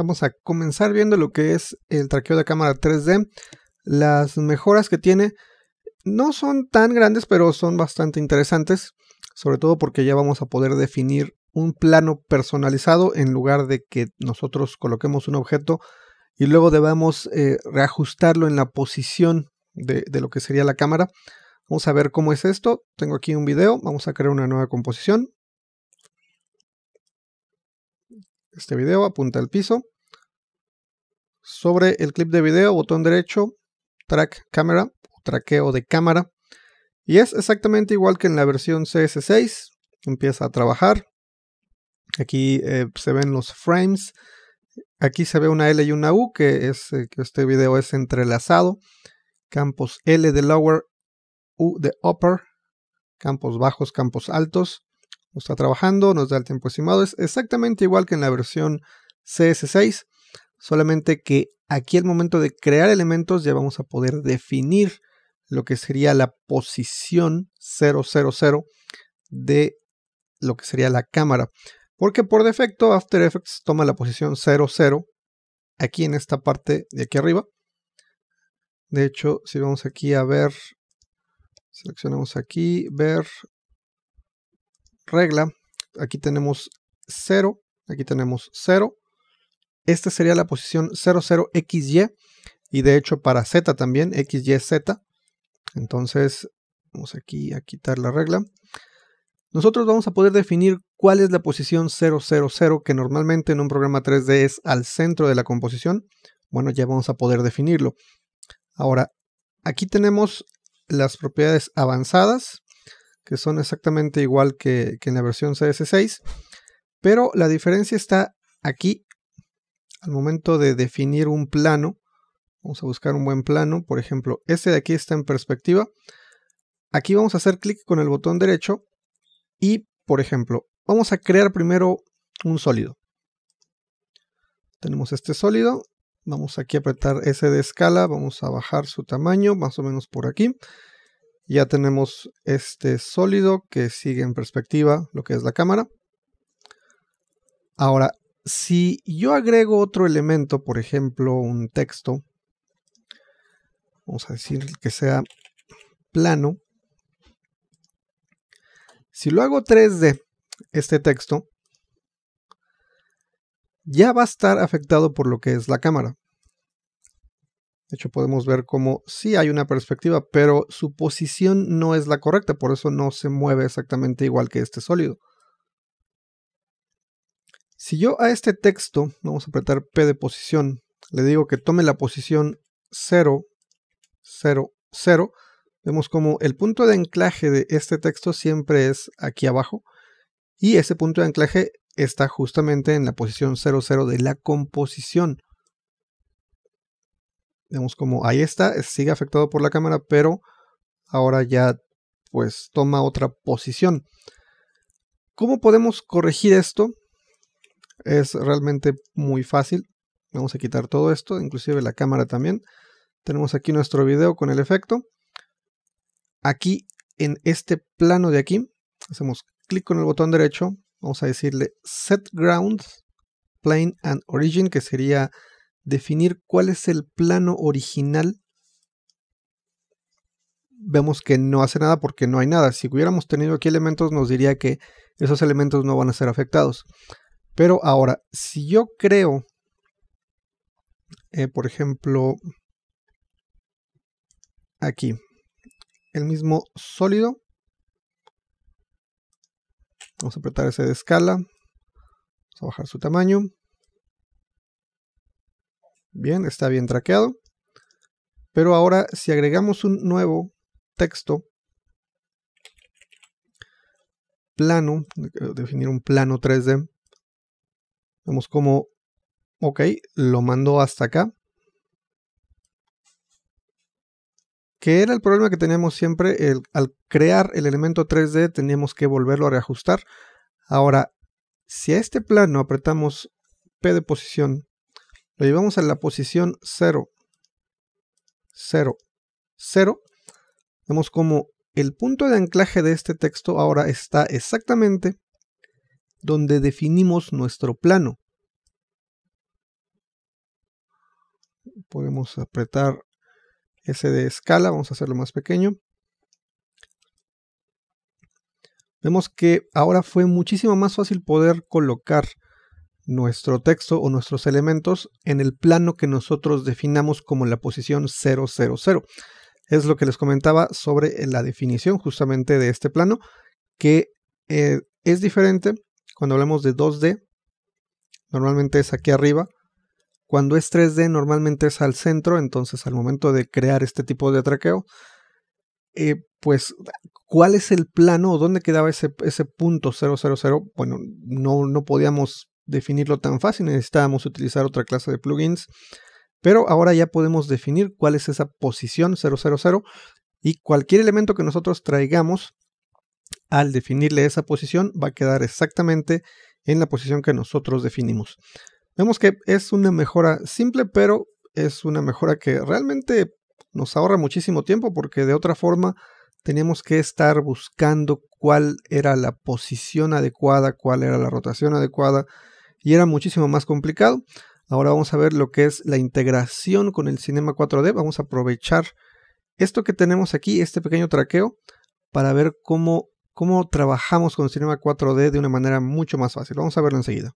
Vamos a comenzar viendo lo que es el traqueo de cámara 3D. Las mejoras que tiene no son tan grandes, pero son bastante interesantes, sobre todo porque ya vamos a poder definir un plano personalizado en lugar de que nosotros coloquemos un objeto y luego debamos eh, reajustarlo en la posición de lo que sería la cámara. Vamos a ver cómo es esto. Tengo aquí un video, vamos a crear una nueva composición. este video, apunta al piso. Sobre el clip de video, botón derecho, track camera, traqueo de cámara. Y es exactamente igual que en la versión CS6, empieza a trabajar. Aquí eh, se ven los frames. Aquí se ve una L y una U, que es eh, que este video es entrelazado. Campos L de lower, U de upper, campos bajos, campos altos está trabajando, nos da el tiempo estimado. Es exactamente igual que en la versión CS6, solamente que aquí al momento de crear elementos ya vamos a poder definir lo que sería la posición 000 de lo que sería la cámara. Porque por defecto After Effects toma la posición 00 aquí en esta parte de aquí arriba. De hecho, si vamos aquí a ver, seleccionamos aquí, ver regla, aquí tenemos 0, aquí tenemos 0. Esta sería la posición 00XY y de hecho para Z también, z Entonces vamos aquí a quitar la regla. Nosotros vamos a poder definir cuál es la posición 000 que normalmente en un programa 3D es al centro de la composición. Bueno, ya vamos a poder definirlo. Ahora, aquí tenemos las propiedades avanzadas que son exactamente igual que, en la versión CS6, pero la diferencia está aquí, al momento de definir un plano, vamos a buscar un buen plano, por ejemplo, este de aquí está en perspectiva, aquí vamos a hacer clic con el botón derecho y, por ejemplo, vamos a crear primero un sólido. Tenemos este sólido, vamos aquí a apretar S de escala, vamos a bajar su tamaño, más o menos por aquí, ya tenemos este sólido que sigue en perspectiva lo que es la cámara. Ahora, si yo agrego otro elemento, por ejemplo, un texto, vamos a decir que sea plano, si lo hago 3D, este texto, ya va a estar afectado por lo que es la cámara. De hecho, podemos ver cómo sí hay una perspectiva, pero su posición no es la correcta, por eso no se mueve exactamente igual que este sólido. Si yo a este texto, vamos a apretar P de posición, le digo que tome la posición 0, 0, 0, vemos como el punto de anclaje de este texto siempre es aquí abajo, y ese punto de anclaje está justamente en la posición 0, 0 de la composición vemos como ahí está, eh, sigue afectado por la cámara, pero ahora ya pues toma otra posición. ¿Cómo podemos corregir esto? Es realmente muy fácil. Vamos a quitar todo esto, inclusive la cámara también. Tenemos aquí nuestro video con el efecto. Aquí en este plano de aquí, hacemos clic con el botón derecho, vamos a decirle Set Ground, Plane and Origin, que sería definir cuál es el plano original, vemos que no hace nada porque no hay nada. Si hubiéramos tenido aquí elementos, nos diría que esos elementos no van a ser afectados. Pero ahora, si yo creo, eh, por ejemplo, aquí, el mismo sólido, vamos a apretar ese de escala, vamos a bajar su tamaño, Bien, está bien traqueado. Pero ahora si agregamos un nuevo texto plano, definir un plano 3D, vemos como, ok, lo mandó hasta acá. que era el problema que teníamos siempre, al crear el elemento 3D teníamos que volverlo a reajustar. Ahora, si a este plano apretamos P de posición lo llevamos a la posición 0. 0. 0. Vemos como el punto de anclaje de este texto ahora está exactamente donde definimos nuestro plano. Podemos apretar ese de escala, vamos a hacerlo más pequeño. Vemos que ahora fue muchísimo más fácil poder colocar nuestro texto o nuestros elementos en el plano que nosotros definamos como la posición 000. Es lo que les comentaba sobre eh, la definición justamente de este plano, que eh, es diferente cuando hablamos de 2D, normalmente es aquí arriba, cuando es 3D normalmente es al centro, entonces al momento de crear este tipo de traqueo, eh, pues cuál es el plano o dónde quedaba ese, ese punto 000, bueno, no, no podíamos definirlo tan fácil, necesitábamos utilizar otra clase de plugins, pero ahora ya podemos definir cuál es esa posición 000 y cualquier elemento que nosotros traigamos al definirle esa posición va a quedar exactamente en la posición que nosotros definimos. Vemos que es una mejora simple, pero es una mejora que realmente nos ahorra muchísimo tiempo porque de otra forma teníamos que estar buscando cuál era la posición adecuada, cuál era la rotación adecuada, y era muchísimo más complicado. Ahora vamos a ver lo que es la integración con el Cinema 4D. Vamos a aprovechar esto que tenemos aquí, este pequeño traqueo, para ver cómo, cómo trabajamos con Cinema 4D de una manera mucho más fácil. Vamos a verlo enseguida.